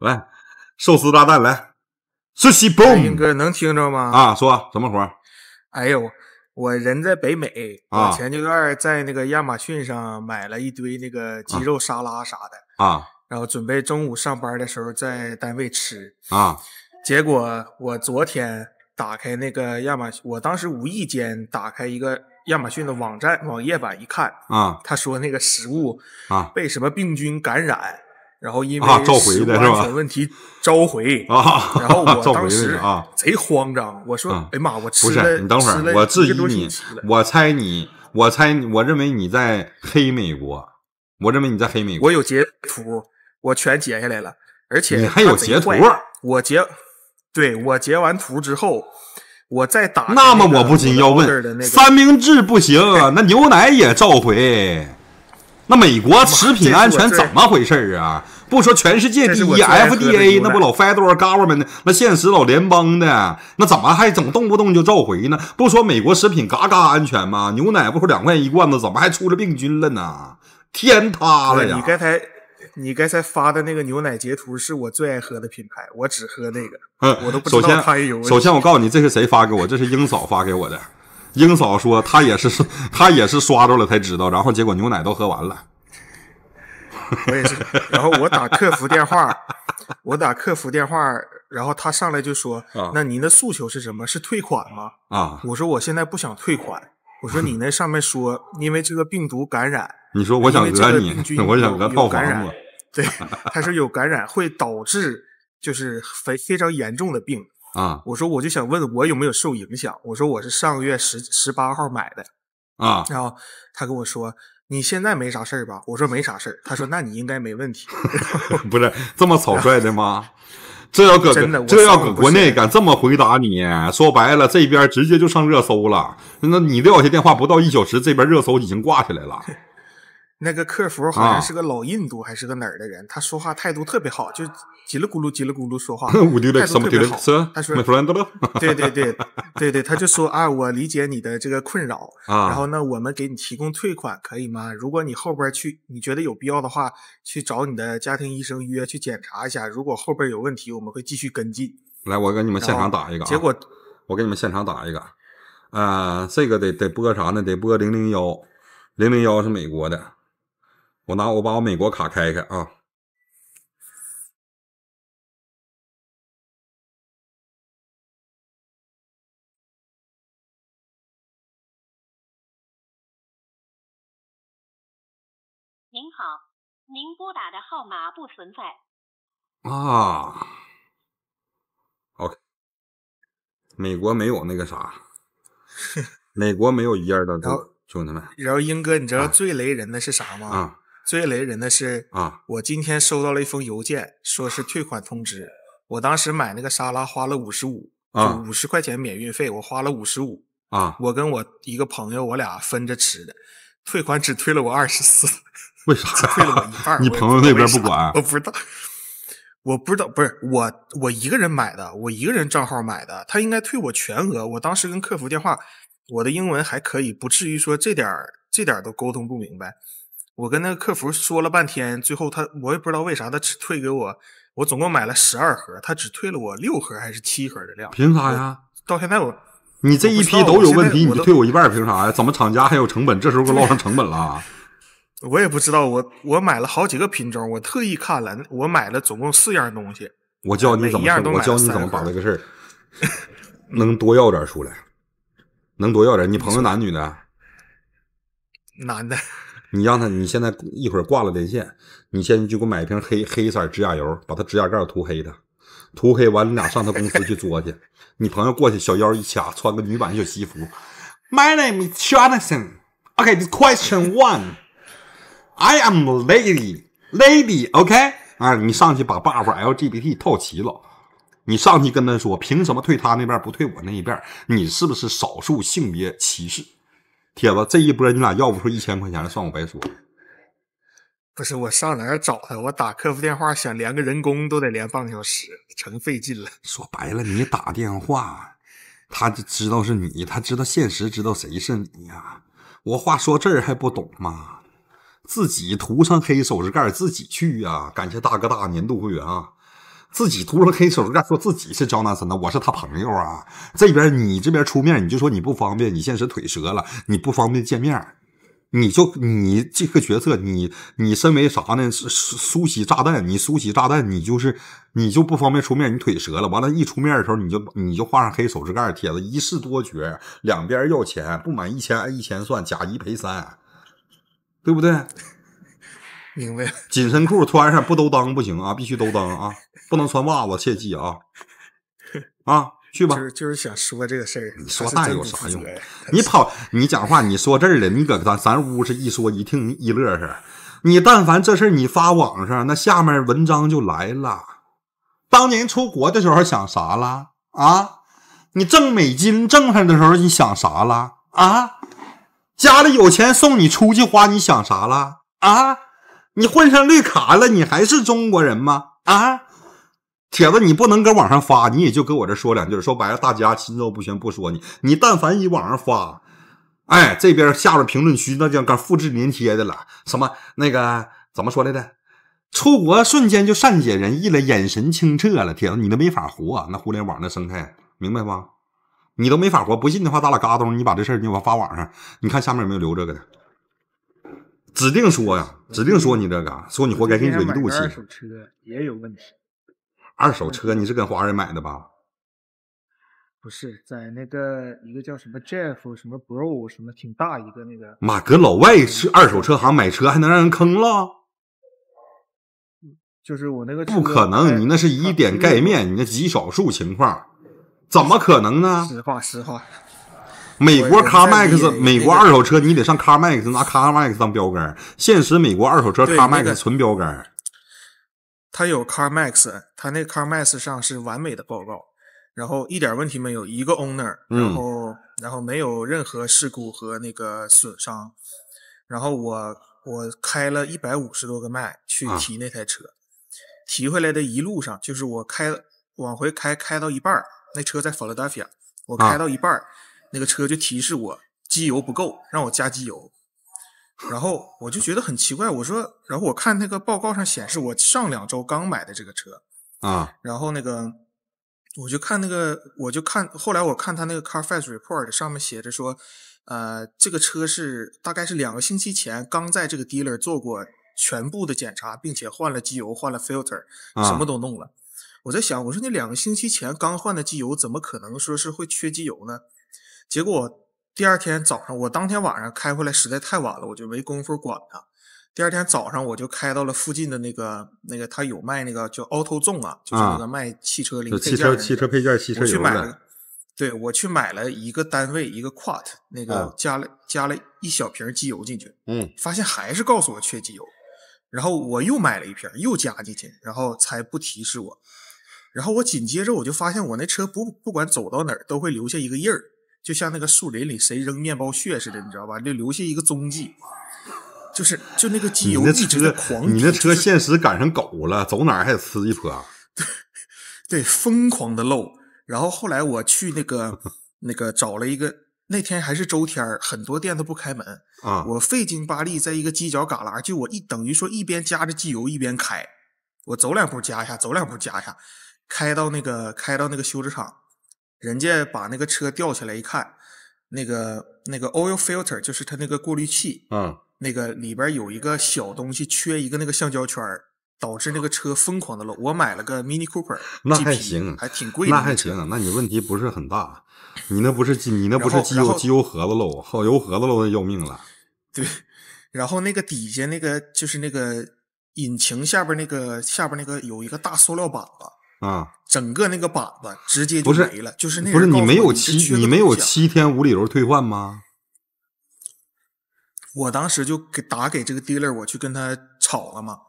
来，寿司炸弹来，寿司 boom！哥能听着吗？啊，说什么活？哎呦，我我人在北美啊，前阶段在那个亚马逊上买了一堆那个鸡肉沙拉啥的啊，然后准备中午上班的时候在单位吃啊，结果我昨天打开那个亚马，我当时无意间打开一个亚马逊的网站网页版一看啊，他说那个食物啊被什么病菌感染。然后因为安全问题召回啊，然后我当时啊贼慌张，我说哎妈，我吃了，你等会儿，我质疑你，我猜你，我猜，我认为你在黑美国，我认为你在黑美国，我有截图，我全截下来了，而且你还有截图，我截，对我截完图之后，我再打，那么我不禁要问三明治不行，那牛奶也召回。那美国食品安全怎么回事儿啊？不说全世界第一 FDA，那不老 Federer g o m 们 n t 那现实老联邦的，那怎么还总动不动就召回呢？不说美国食品嘎嘎安全吗？牛奶不说两块钱一罐子，怎么还出了病菌了呢？天塌了呀！你刚才你刚才发的那个牛奶截图是我最爱喝的品牌，我只喝那个。嗯，我都不知道。首先，首先我告诉你，这是谁发给我这是英嫂发给我的。英嫂说：“她也是，她也是刷着了才知道。然后结果牛奶都喝完了。我也是。然后我打客服电话，我打客服电话，然后他上来就说：‘那您的诉求是什么？是退款吗？’啊，我说我现在不想退款。我说你那上面说，因为这个病毒感染，你说我想讹你，我想讹暴坊吗？对，他说有感染，会导致就是非非常严重的病。”啊！我说，我就想问我有没有受影响。我说我是上个月十十八号买的，啊，然后他跟我说你现在没啥事儿吧？我说没啥事儿。他说那你应该没问题，不是这么草率的吗？这要搁真的，这要搁国内敢这么回答你，说白了这边直接就上热搜了。那你撂下电话不到一小时，这边热搜已经挂起来了。那个客服好像是个老印度还是个哪儿的人，他说话态度特别好，就。叽里咕噜，叽里咕噜说话，他说：“对对对对对，他就说啊，我理解你的这个困扰啊，然后呢，我们给你提供退款可以吗？如果你后边去，你觉得有必要的话，去找你的家庭医生约去检查一下。如果后边有问题，我们会继续跟进。来，我给你们现场打一个。结果，我给你们现场打一个。呃，这个得得播啥呢？得播零零幺零零幺是美国的。我拿我把我美国卡开开啊。”您拨打的号码不存在。啊，OK，美国没有那个啥，美国没有一二的。兄弟们，然后英哥，你知道最雷人的是啥吗？啊，最雷人的是啊，我今天收到了一封邮件，说是退款通知。我当时买那个沙拉花了五十五，五十块钱免运费，我花了五十五。啊，我跟我一个朋友，我俩分着吃的，退款只退了我二十四。为啥退 了我一半？你朋友那边不管？我不知道，我不知道，不是我，我一个人买的，我一个人账号买的，他应该退我全额。我当时跟客服电话，我的英文还可以，不至于说这点这点都沟通不明白。我跟那个客服说了半天，最后他我也不知道为啥，他只退给我。我总共买了十二盒，他只退了我六盒还是七盒的量？凭啥呀？到现在我你这一批都有问题，你就退我一半，凭啥呀？怎么厂家还有成本？这时候给我落上成本了？我也不知道，我我买了好几个品种，我特意看了，我买了总共四样东西。我教你怎么，我教你怎么把这个事儿 能多要点出来，能多要点。你朋友男女的？男的。你让他，你现在一会儿挂了连线，你现在去给我买一瓶黑黑色指甲油，把他指甲盖涂黑，他涂黑完，你俩上他公司去作去。你朋友过去，小腰一掐，穿个女版小西服。My name is j o n a t h a n Okay, this question one. I am lady, lady, OK？啊，你上去把 buff LGBT 套齐了，你上去跟他说，凭什么退他那边不退我那一边？你是不是少数性别歧视？铁子，这一波你俩要不出一千块钱，算我白说。不是我上哪儿找他？我打客服电话，想连个人工都得连半个小时，成费劲了。说白了，你打电话，他就知道是你，他知道现实，知道谁是你呀？我话说这儿还不懂吗？自己涂上黑手指盖自己去呀！感谢大哥大年度会员啊！自己涂上黑手指盖，说自己是赵南森的，我是他朋友啊！这边你这边出面，你就说你不方便，你现实腿折了，你不方便见面，你就你这个角色，你你身为啥呢？苏苏西炸弹，你苏西炸弹，你就是你就不方便出面，你腿折了，完了，一出面的时候，你就你就画上黑手指盖，铁子一试多绝，两边要钱，不满一千按一千算，假一赔三。对不对？明白紧身裤穿上不兜裆不行啊，必须兜裆啊，不能穿袜子，切记啊！啊，去吧。就是想说这个事儿。你说那有啥用？你跑，你讲话，你说这儿了，你搁咱咱屋是一说一听一乐是。你但凡这事儿你发网上，那下面文章就来了。当年出国的时候想啥了啊？你挣美金挣上的时候你想啥了啊？家里有钱送你出去花，你想啥了啊？你混上绿卡了，你还是中国人吗？啊，铁子，你不能搁网上发，你也就搁我这说两句。说白了，大家心照不宣，不说你。你但凡一网上发，哎，这边下了评论区，那叫搁复制粘贴的了。什么那个怎么说来的？出国瞬间就善解人意了，眼神清澈了。铁子，你那没法活，那互联网那生态，明白吗？你都没法活，不信的话，咱俩嘎东，你把这事儿你我发网上，你看下面有没有留这个的？指定说呀，指定说你这个，说你活该，给你惹一肚子气。二手车也有问题。二手车，你是跟华人买的吧？不是，在那个一个叫什么 Jeff 什么 Bro 什么，挺大一个那个。妈，搁老外去二手车行买车，还能让人坑了？就是我那个。不可能，你那是以点盖面，你那极少数情况。怎么可能呢？实话实话，美国 Car Max，美国二手车你得上 Car Max 拿 Car Max 当标杆。现实，美国二手车 Car Max 纯标杆。他有 Car Max，他那 Car Max 上是完美的报告，然后一点问题没有，一个 Owner，然后然后没有任何事故和那个损伤。然后我我开了一百五十多个迈去提那台车，提回来的一路上就是我开往回开，开到一半儿。那车在 Philadelphia，我开到一半那个车就提示我机油不够，让我加机油。然后我就觉得很奇怪，我说，然后我看那个报告上显示，我上两周刚买的这个车啊。然后那个，我就看那个，我就看，后来我看他那个 Carfax Report 上面写着说，呃，这个车是大概是两个星期前刚在这个 dealer 做过全部的检查，并且换了机油，换了 filter，什么都弄了。我在想，我说你两个星期前刚换的机油，怎么可能说是会缺机油呢？结果第二天早上，我当天晚上开回来实在太晚了，我就没工夫管它。第二天早上我就开到了附近的那个那个，他有卖那个叫 Autozone 啊，就是那个卖汽车零配件、汽车汽车配件、汽车油的。对我去买了一个单位一个 Quat 那个加了加了一小瓶机油进去，嗯，发现还是告诉我缺机油，然后我又买了一瓶又加进去，然后才不提示我。然后我紧接着我就发现，我那车不不管走到哪儿都会留下一个印儿，就像那个树林里谁扔面包屑似的，你知道吧？就留下一个踪迹，就是就那个机油一直在狂。你那车现实赶上狗了，走哪儿还得呲一泼。对对，疯狂的漏。然后后来我去那个 那个找了一个那天还是周天儿，很多店都不开门啊。我费劲巴力，在一个犄角旮旯，就我一等于说一边加着机油一边开，我走两步加一下，走两步加一下。开到那个开到那个修车厂，人家把那个车吊起来一看，那个那个 oil filter 就是他那个过滤器，嗯，那个里边有一个小东西缺一个那个橡胶圈导致那个车疯狂的漏。我买了个 Mini Cooper，那还行，还挺贵，那还行。那你问题不是很大，你那不是机你那不是机油机油盒子漏，好油盒子漏得要命了。对，然后那个底下那个就是那个引擎下边那个下边那个有一个大塑料板子。啊！整个那个板子直接就没了，就是那个。不是你没有七，你没有七天无理由退换吗？我当时就给打给这个 dealer，我去跟他吵了嘛。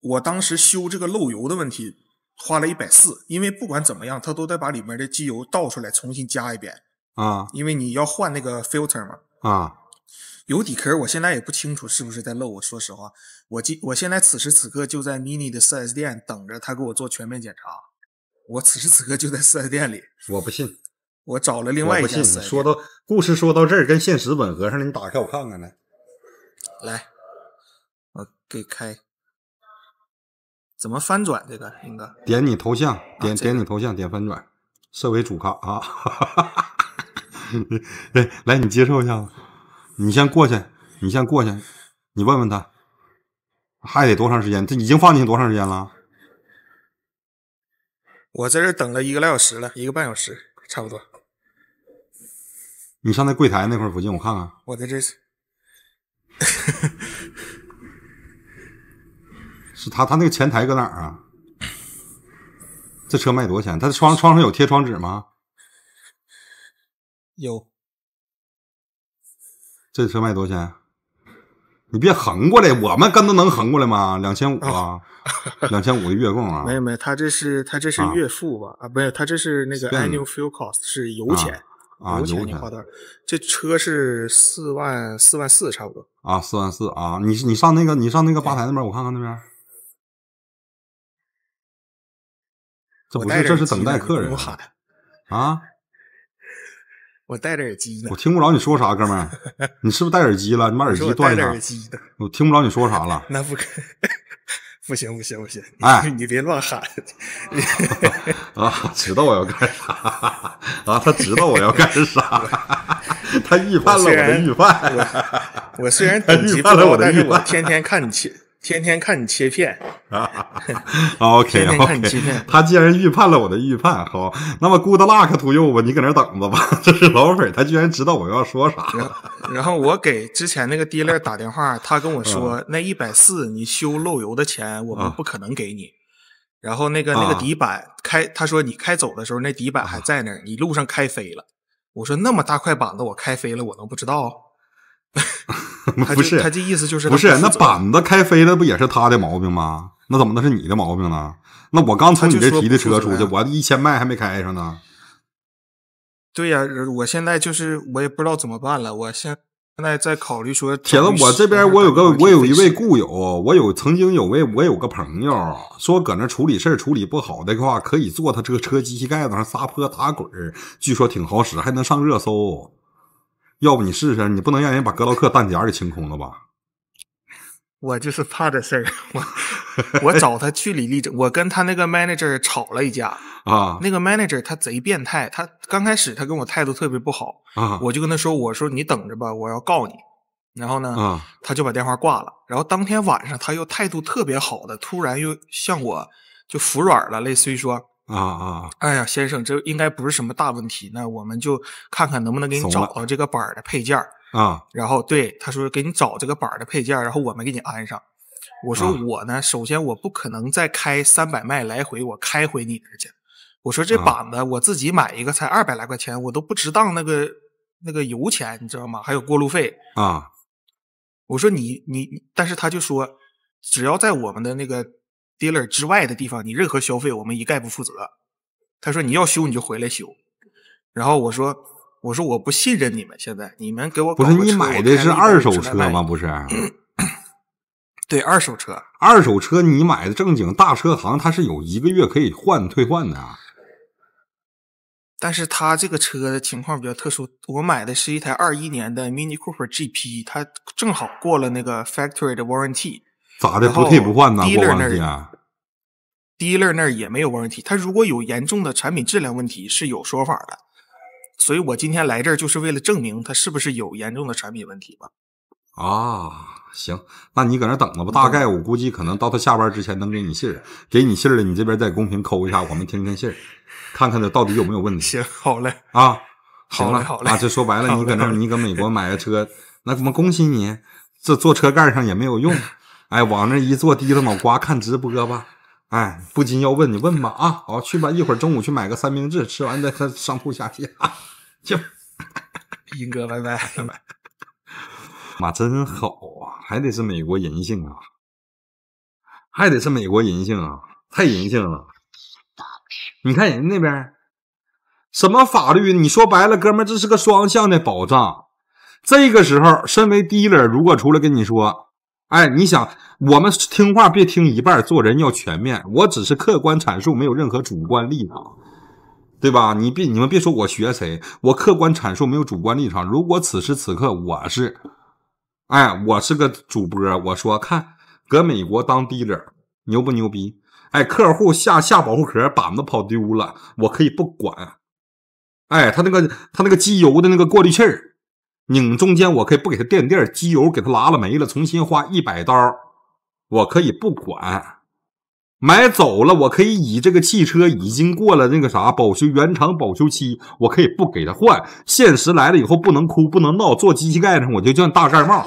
我当时修这个漏油的问题，花了一百四，因为不管怎么样，他都得把里面的机油倒出来，重新加一遍啊。因为你要换那个 filter 嘛啊。有底壳，我现在也不清楚是不是在漏。我说实话，我今我现在此时此刻就在 MINI 的 4S 店等着他给我做全面检查。我此时此刻就在 4S 店里。我不信，我找了另外一个。不信，说到故事说到这儿，跟现实吻合上了。你打开我看看来。来，我给开。怎么翻转这个？英哥，点你头像，点点你头像，点翻转，设为主卡啊。来，来，你接受一下。你先过去，你先过去，你问问他，还得多长时间？他已经放进去多长时间了？我在这等了一个来小时了，一个半小时，差不多。你上那柜台那块儿附近，我看看。我在这是，是他，他那个前台搁哪儿啊？这车卖多少钱？他的窗窗上有贴窗纸吗？有。这车卖多少钱？你别横过来，我们跟着能横过来吗？两千五啊，两千五的月供啊？没有没有，他这是他这是月付吧？啊，不是，他这是那个 annual fuel cost 是油钱，油钱你花的。这车是四万四万四差不多啊，四万四啊。你你上那个你上那个吧台那边，我看看那边。这不是这是等待客人啊。我戴着耳机呢，我听不着你说啥，哥们儿，你是不是戴耳机了？你把耳机断一下。我戴耳机的。我听不着你说啥了。那不可，不行不行不行！哎，你别乱喊。啊，知道我要干啥啊？他知道我要干啥，他预判了我的预判。我虽然等级不高，但我天天看你切。天天看你切片，OK 天天看你 OK。他既然预判了我的预判，好，那么 Good luck，to you 吧，你搁那等着吧。这是老粉，他居然知道我要说啥。然后我给之前那个爹咧打电话，他跟我说那一百四你修漏油的钱我们不可能给你。然后那个那个底板开，他说你开走的时候那底板还在那儿，你路上开飞了。我说那么大块板子我开飞了，我能不知道？不是，他这意思就是不是那板子开飞了，不也是他的毛病吗？那怎么能是你的毛病呢？那我刚从你这提的车出去，我一千迈还没开上呢。对呀，我现在就是我也不知道怎么办了，我现现在在考虑说，铁子，我这边我有个我有一位故友，我有曾经有位我有个朋友说，搁那处理事处理不好的话，可以坐他这个车机器盖子上撒泼打滚，据说挺好使，还能上热搜。要不你试试？你不能让人把格劳克弹夹给清空了吧？我就是怕这事儿，我我找他据理力争。我跟他那个 manager 吵了一架啊。那个 manager 他贼变态，他刚开始他跟我态度特别不好啊。我就跟他说：“我说你等着吧，我要告你。”然后呢，他就把电话挂了。然后当天晚上他又态度特别好的，突然又向我就服软了，类似于说。啊啊！哎呀，先生，这应该不是什么大问题，那我们就看看能不能给你找到这个板的配件啊。然后对他说，给你找这个板的配件然后我们给你安上。我说我呢，首先我不可能再开三百迈来回，我开回你那去。我说这板子我自己买一个才二百来块钱，我都不值当那个那个油钱，你知道吗？还有过路费啊。我说你你，但是他就说，只要在我们的那个。dealer 之外的地方，你任何消费我们一概不负责。他说：“你要修你就回来修。”然后我说：“我说我不信任你们，现在你们给我不是你买的是二手车吗？不是，对二手车，二手车你买的正经大车行，它是有一个月可以换退换的。但是他这个车的情况比较特殊，我买的是一台二一年的 Mini Cooper GP，它正好过了那个 factory 的 warranty。”咋的？不退不换呢？过问第一乐那儿也没有问题。他如果有严重的产品质量问题，是有说法的。所以我今天来这儿就是为了证明他是不是有严重的产品问题吧？啊，行，那你搁那等着吧。大概我估计可能到他下班之前能给你信儿。给你信儿了，你这边在公屏扣一下，我们听听信儿，看看他到底有没有问题。行，好嘞。啊，好嘞，好嘞。啊，这说白了，你搁那，你搁美国 买个车，那怎么恭喜你？这坐车盖上也没有用。哎，往那一坐，低着脑瓜看直播吧。哎，不禁要问你，问吧啊，好去吧，一会儿中午去买个三明治，吃完再上铺下下，去。英哥，拜拜，拜拜。妈，真好啊，还得是美国人性啊，还得是美国人性啊，太人性了。你看人那边什么法律？你说白了，哥们这是个双向的保障。这个时候，身为 dealer，如果出来跟你说。哎，你想，我们听话别听一半，做人要全面。我只是客观阐述，没有任何主观立场，对吧？你别，你们别说我学谁，我客观阐述，没有主观立场。如果此时此刻我是，哎，我是个主播，我说看，搁美国当 dealer 牛不牛逼？哎，客户下下保护壳板子跑丢了，我可以不管。哎，他那个他那个机油的那个过滤器儿。拧中间，我可以不给他垫垫机油，给他拉了没了，重新花一百刀，我可以不管。买走了，我可以以这个汽车已经过了那个啥保修原厂保修期，我可以不给他换。现实来了以后，不能哭，不能闹，坐机器盖上，我就叫大盖帽。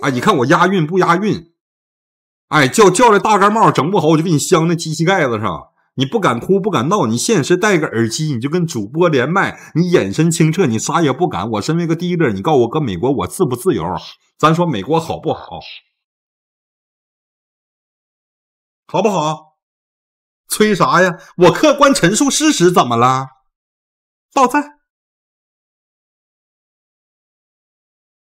哎，你看我押韵不押韵？哎，叫叫这大盖帽，整不好我就给你镶那机器盖子上。你不敢哭，不敢闹，你现实戴个耳机，你就跟主播连麦，你眼神清澈，你啥也不敢。我身为个一人，你告诉我，搁美国我自不自由？咱说美国好不好？好不好？催啥呀？我客观陈述事实，怎么了？爆赞！